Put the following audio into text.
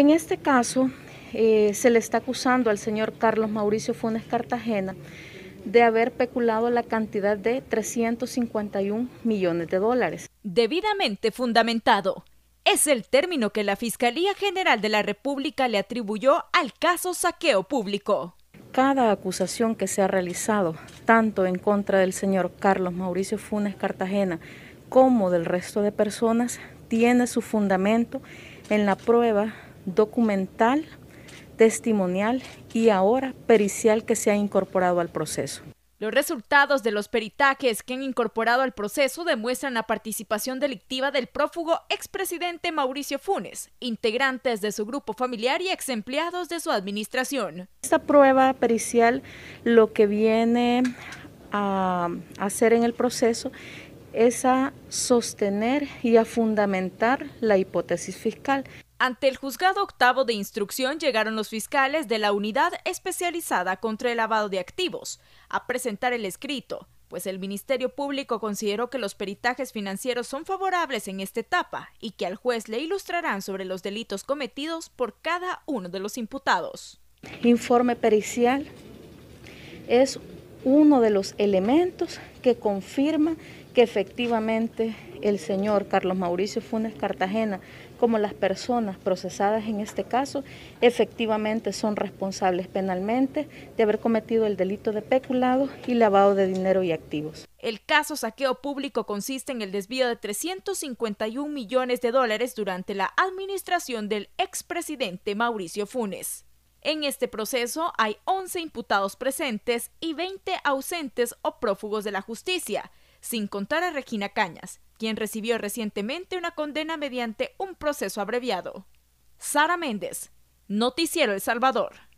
En este caso, eh, se le está acusando al señor Carlos Mauricio Funes Cartagena de haber peculado la cantidad de 351 millones de dólares. Debidamente fundamentado. Es el término que la Fiscalía General de la República le atribuyó al caso saqueo público. Cada acusación que se ha realizado, tanto en contra del señor Carlos Mauricio Funes Cartagena como del resto de personas, tiene su fundamento en la prueba documental, testimonial y ahora pericial que se ha incorporado al proceso. Los resultados de los peritajes que han incorporado al proceso demuestran la participación delictiva del prófugo expresidente Mauricio Funes, integrantes de su grupo familiar y ex empleados de su administración. Esta prueba pericial lo que viene a hacer en el proceso es a sostener y a fundamentar la hipótesis fiscal. Ante el juzgado octavo de instrucción llegaron los fiscales de la Unidad Especializada contra el Lavado de Activos a presentar el escrito, pues el Ministerio Público consideró que los peritajes financieros son favorables en esta etapa y que al juez le ilustrarán sobre los delitos cometidos por cada uno de los imputados. Informe pericial es uno de los elementos que confirma que efectivamente el señor Carlos Mauricio Funes Cartagena, como las personas procesadas en este caso, efectivamente son responsables penalmente de haber cometido el delito de peculado y lavado de dinero y activos. El caso saqueo público consiste en el desvío de 351 millones de dólares durante la administración del expresidente Mauricio Funes. En este proceso hay 11 imputados presentes y 20 ausentes o prófugos de la justicia, sin contar a Regina Cañas, quien recibió recientemente una condena mediante un proceso abreviado. Sara Méndez, Noticiero El Salvador.